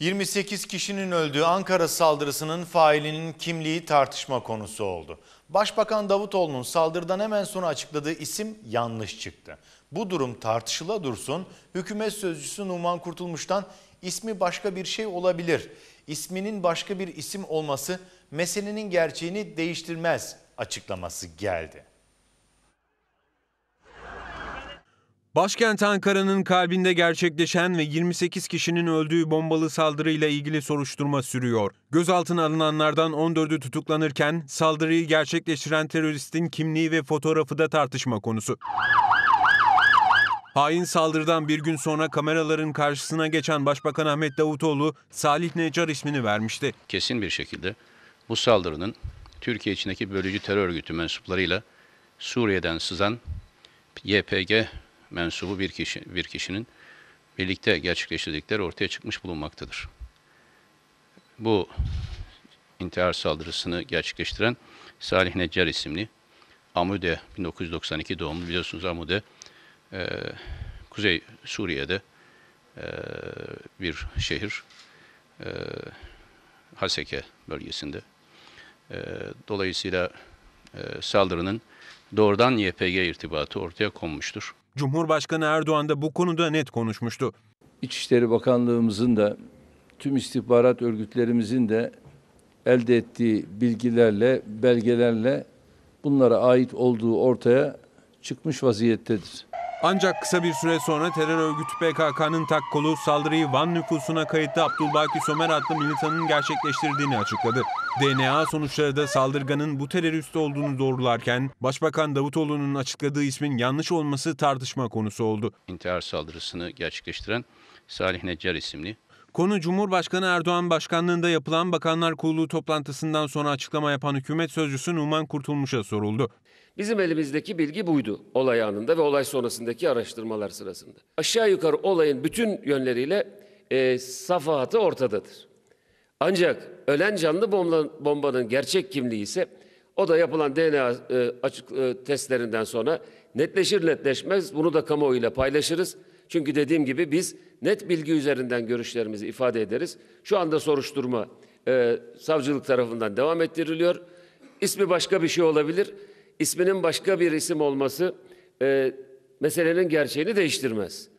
28 kişinin öldüğü Ankara saldırısının failinin kimliği tartışma konusu oldu. Başbakan Davutoğlu'nun saldırıdan hemen sonra açıkladığı isim yanlış çıktı. Bu durum tartışıla dursun, hükümet sözcüsü Numan Kurtulmuş'tan ismi başka bir şey olabilir. İsminin başka bir isim olması meselenin gerçeğini değiştirmez açıklaması geldi. Başkent Ankara'nın kalbinde gerçekleşen ve 28 kişinin öldüğü bombalı saldırıyla ilgili soruşturma sürüyor. Gözaltına alınanlardan 14'ü tutuklanırken saldırıyı gerçekleştiren teröristin kimliği ve fotoğrafı da tartışma konusu. Hain saldırıdan bir gün sonra kameraların karşısına geçen Başbakan Ahmet Davutoğlu Salih Necar ismini vermişti. Kesin bir şekilde bu saldırının Türkiye içindeki bölücü terör örgütü mensuplarıyla Suriye'den sızan YPG mensubu bir, kişi, bir kişinin birlikte gerçekleştirdikleri ortaya çıkmış bulunmaktadır. Bu intihar saldırısını gerçekleştiren Salih Neccar isimli Amude 1992 doğumlu biliyorsunuz Amude e, Kuzey Suriye'de e, bir şehir e, Haseke bölgesinde. E, dolayısıyla e, saldırının doğrudan YPG irtibatı ortaya konmuştur. Cumhurbaşkanı Erdoğan da bu konuda net konuşmuştu. İçişleri Bakanlığımızın da tüm istihbarat örgütlerimizin de elde ettiği bilgilerle, belgelerle bunlara ait olduğu ortaya çıkmış vaziyettedir. Ancak kısa bir süre sonra terör örgütü PKK'nın takkolu saldırıyı Van nüfusuna kayıtlı Abdülbaki Somer adlı militanın gerçekleştirdiğini açıkladı. DNA sonuçları da saldırganın bu terörist olduğunu doğrularken Başbakan Davutoğlu'nun açıkladığı ismin yanlış olması tartışma konusu oldu. İntihar saldırısını gerçekleştiren Salih Neccar isimli Konu Cumhurbaşkanı Erdoğan başkanlığında yapılan Bakanlar Kurulu toplantısından sonra açıklama yapan hükümet sözcüsü Numan Kurtulmuş'a soruldu. Bizim elimizdeki bilgi buydu olay anında ve olay sonrasındaki araştırmalar sırasında. Aşağı yukarı olayın bütün yönleriyle e, safahatı ortadadır. Ancak ölen canlı bomba, bombanın gerçek kimliği ise o da yapılan DNA e, açık e, testlerinden sonra netleşir netleşmez bunu da kamuoyuyla paylaşırız. Çünkü dediğim gibi biz net bilgi üzerinden görüşlerimizi ifade ederiz. Şu anda soruşturma e, savcılık tarafından devam ettiriliyor. İsmi başka bir şey olabilir. İsminin başka bir isim olması e, meselenin gerçeğini değiştirmez.